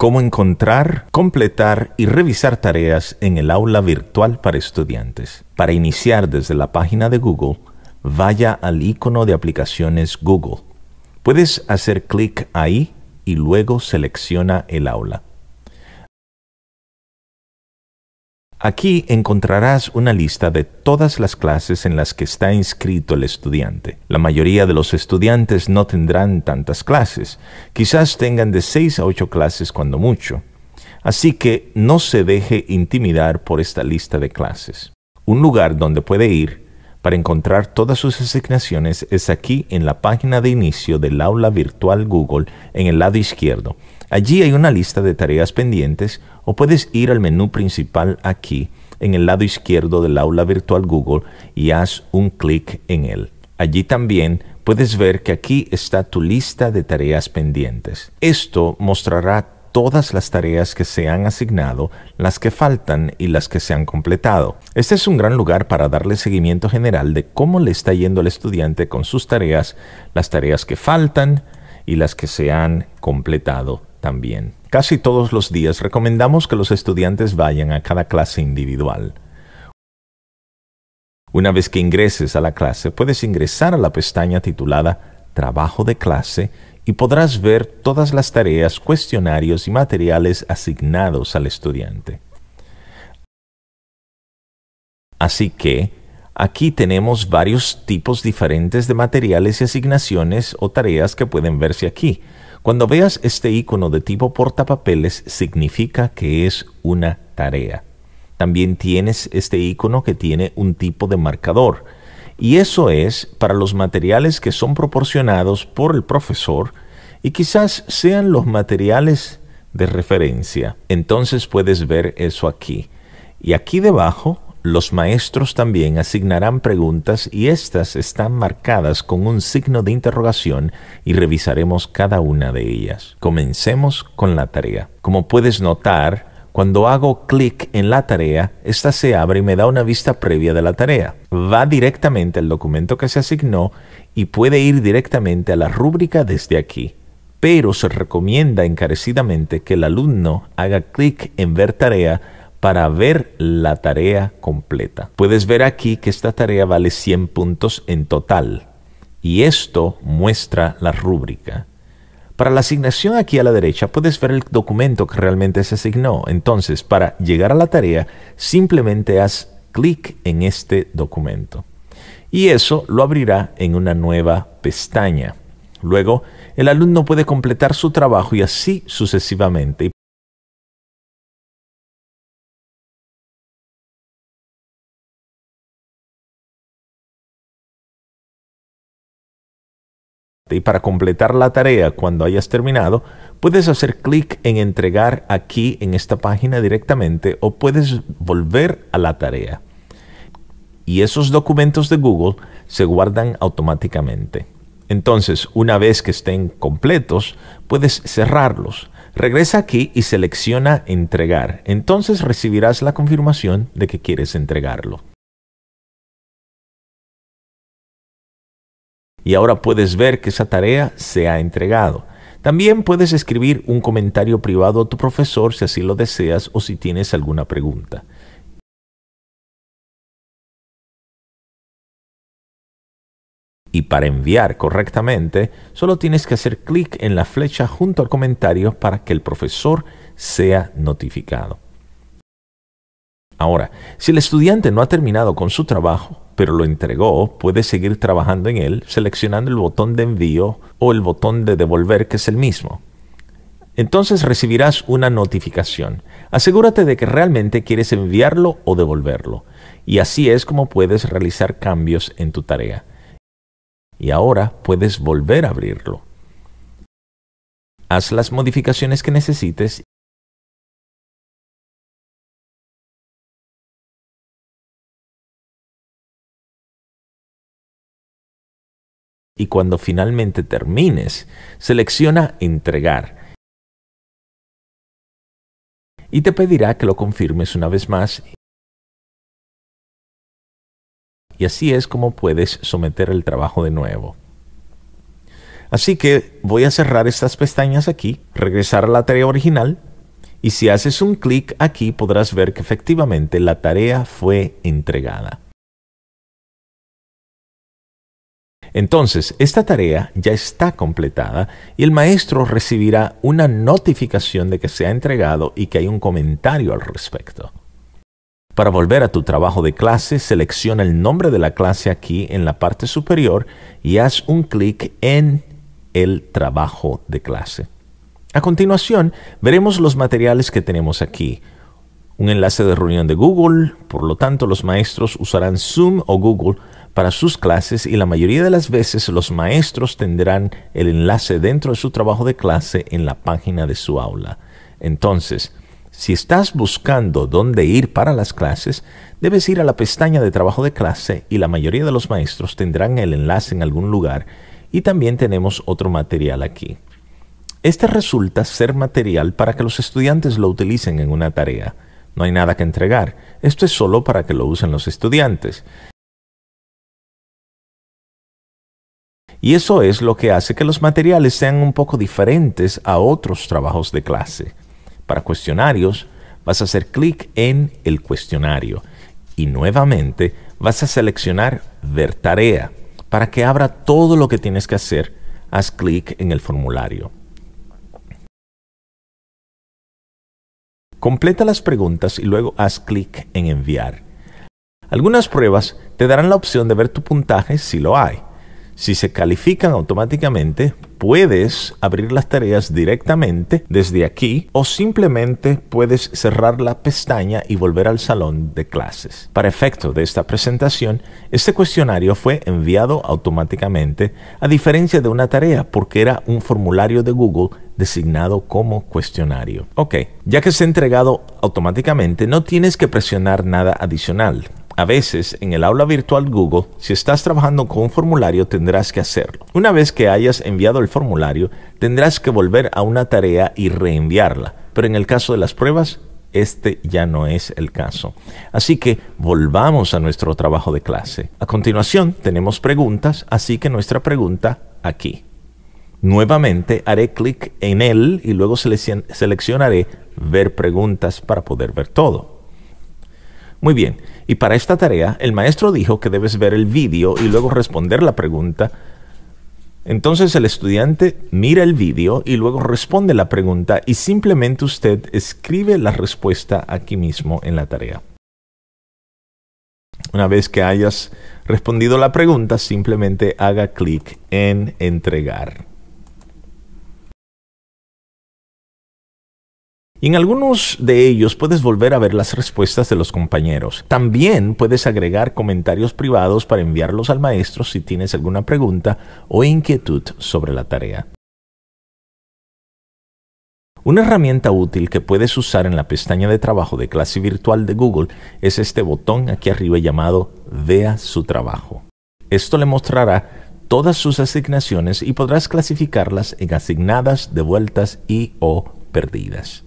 cómo encontrar, completar y revisar tareas en el aula virtual para estudiantes. Para iniciar desde la página de Google, vaya al icono de aplicaciones Google. Puedes hacer clic ahí y luego selecciona el aula. Aquí encontrarás una lista de todas las clases en las que está inscrito el estudiante. La mayoría de los estudiantes no tendrán tantas clases, quizás tengan de 6 a 8 clases cuando mucho. Así que no se deje intimidar por esta lista de clases. Un lugar donde puede ir para encontrar todas sus asignaciones es aquí en la página de inicio del aula virtual Google en el lado izquierdo Allí hay una lista de tareas pendientes o puedes ir al menú principal aquí en el lado izquierdo del aula virtual Google y haz un clic en él. Allí también puedes ver que aquí está tu lista de tareas pendientes. Esto mostrará todas las tareas que se han asignado, las que faltan y las que se han completado. Este es un gran lugar para darle seguimiento general de cómo le está yendo al estudiante con sus tareas, las tareas que faltan y las que se han completado también. Casi todos los días recomendamos que los estudiantes vayan a cada clase individual. Una vez que ingreses a la clase, puedes ingresar a la pestaña titulada Trabajo de clase y podrás ver todas las tareas, cuestionarios y materiales asignados al estudiante. Así que, aquí tenemos varios tipos diferentes de materiales y asignaciones o tareas que pueden verse aquí. Cuando veas este icono de tipo portapapeles, significa que es una tarea. También tienes este icono que tiene un tipo de marcador. Y eso es para los materiales que son proporcionados por el profesor y quizás sean los materiales de referencia. Entonces puedes ver eso aquí. Y aquí debajo los maestros también asignarán preguntas y éstas están marcadas con un signo de interrogación y revisaremos cada una de ellas. Comencemos con la tarea. Como puedes notar, cuando hago clic en la tarea, esta se abre y me da una vista previa de la tarea. Va directamente al documento que se asignó y puede ir directamente a la rúbrica desde aquí. Pero se recomienda encarecidamente que el alumno haga clic en ver tarea para ver la tarea completa. Puedes ver aquí que esta tarea vale 100 puntos en total y esto muestra la rúbrica. Para la asignación aquí a la derecha puedes ver el documento que realmente se asignó. Entonces, para llegar a la tarea, simplemente haz clic en este documento. Y eso lo abrirá en una nueva pestaña. Luego, el alumno puede completar su trabajo y así sucesivamente. Y para completar la tarea cuando hayas terminado, puedes hacer clic en entregar aquí en esta página directamente o puedes volver a la tarea. Y esos documentos de Google se guardan automáticamente. Entonces, una vez que estén completos, puedes cerrarlos. Regresa aquí y selecciona entregar. Entonces recibirás la confirmación de que quieres entregarlo. Y ahora puedes ver que esa tarea se ha entregado. También puedes escribir un comentario privado a tu profesor si así lo deseas o si tienes alguna pregunta. Y para enviar correctamente, solo tienes que hacer clic en la flecha junto al comentario para que el profesor sea notificado. Ahora, si el estudiante no ha terminado con su trabajo, pero lo entregó, puedes seguir trabajando en él seleccionando el botón de envío o el botón de devolver que es el mismo. Entonces recibirás una notificación. Asegúrate de que realmente quieres enviarlo o devolverlo. Y así es como puedes realizar cambios en tu tarea. Y ahora puedes volver a abrirlo. Haz las modificaciones que necesites y cuando finalmente termines, selecciona entregar. Y te pedirá que lo confirmes una vez más. Y así es como puedes someter el trabajo de nuevo. Así que voy a cerrar estas pestañas aquí, regresar a la tarea original y si haces un clic aquí podrás ver que efectivamente la tarea fue entregada. Entonces, esta tarea ya está completada y el maestro recibirá una notificación de que se ha entregado y que hay un comentario al respecto. Para volver a tu trabajo de clase, selecciona el nombre de la clase aquí en la parte superior y haz un clic en el trabajo de clase. A continuación, veremos los materiales que tenemos aquí. Un enlace de reunión de Google, por lo tanto los maestros usarán Zoom o Google para sus clases y la mayoría de las veces los maestros tendrán el enlace dentro de su trabajo de clase en la página de su aula. Entonces, si estás buscando dónde ir para las clases, debes ir a la pestaña de trabajo de clase y la mayoría de los maestros tendrán el enlace en algún lugar y también tenemos otro material aquí. Este resulta ser material para que los estudiantes lo utilicen en una tarea. No hay nada que entregar, esto es solo para que lo usen los estudiantes. Y eso es lo que hace que los materiales sean un poco diferentes a otros trabajos de clase. Para cuestionarios, vas a hacer clic en el cuestionario y nuevamente vas a seleccionar ver tarea. Para que abra todo lo que tienes que hacer, haz clic en el formulario. Completa las preguntas y luego haz clic en enviar. Algunas pruebas te darán la opción de ver tu puntaje si lo hay. Si se califican automáticamente, puedes abrir las tareas directamente desde aquí o simplemente puedes cerrar la pestaña y volver al salón de clases. Para efecto de esta presentación, este cuestionario fue enviado automáticamente a diferencia de una tarea porque era un formulario de Google designado como cuestionario. Ok, ya que se ha entregado automáticamente, no tienes que presionar nada adicional. A veces, en el aula virtual Google, si estás trabajando con un formulario, tendrás que hacerlo. Una vez que hayas enviado el formulario, tendrás que volver a una tarea y reenviarla. Pero en el caso de las pruebas, este ya no es el caso. Así que volvamos a nuestro trabajo de clase. A continuación, tenemos preguntas, así que nuestra pregunta aquí. Nuevamente haré clic en él y luego seleccionaré ver preguntas para poder ver todo. Muy bien, y para esta tarea el maestro dijo que debes ver el vídeo y luego responder la pregunta. Entonces el estudiante mira el vídeo y luego responde la pregunta y simplemente usted escribe la respuesta aquí mismo en la tarea. Una vez que hayas respondido la pregunta, simplemente haga clic en entregar. Y en algunos de ellos puedes volver a ver las respuestas de los compañeros. También puedes agregar comentarios privados para enviarlos al maestro si tienes alguna pregunta o inquietud sobre la tarea. Una herramienta útil que puedes usar en la pestaña de trabajo de clase virtual de Google es este botón aquí arriba llamado Vea su trabajo. Esto le mostrará todas sus asignaciones y podrás clasificarlas en asignadas, devueltas y o perdidas.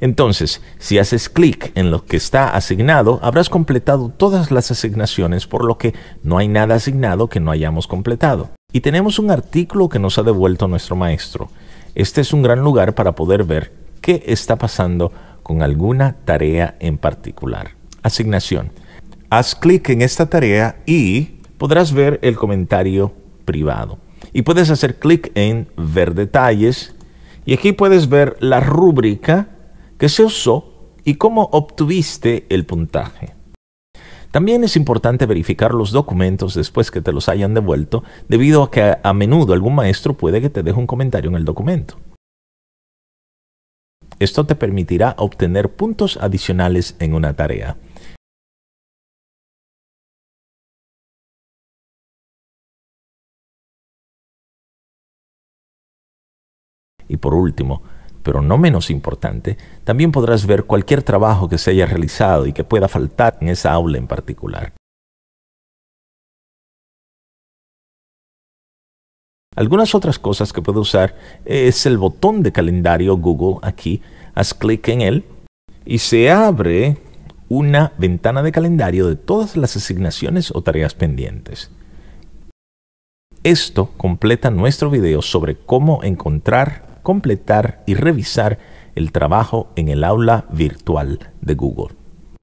Entonces, si haces clic en lo que está asignado, habrás completado todas las asignaciones, por lo que no hay nada asignado que no hayamos completado. Y tenemos un artículo que nos ha devuelto nuestro maestro. Este es un gran lugar para poder ver qué está pasando con alguna tarea en particular. Asignación. Haz clic en esta tarea y podrás ver el comentario privado. Y puedes hacer clic en ver detalles y aquí puedes ver la rúbrica que se usó y cómo obtuviste el puntaje. También es importante verificar los documentos después que te los hayan devuelto, debido a que a menudo algún maestro puede que te deje un comentario en el documento. Esto te permitirá obtener puntos adicionales en una tarea. Y por último, pero no menos importante, también podrás ver cualquier trabajo que se haya realizado y que pueda faltar en esa aula en particular. Algunas otras cosas que puedo usar es el botón de calendario Google aquí. Haz clic en él y se abre una ventana de calendario de todas las asignaciones o tareas pendientes. Esto completa nuestro video sobre cómo encontrar completar y revisar el trabajo en el aula virtual de Google.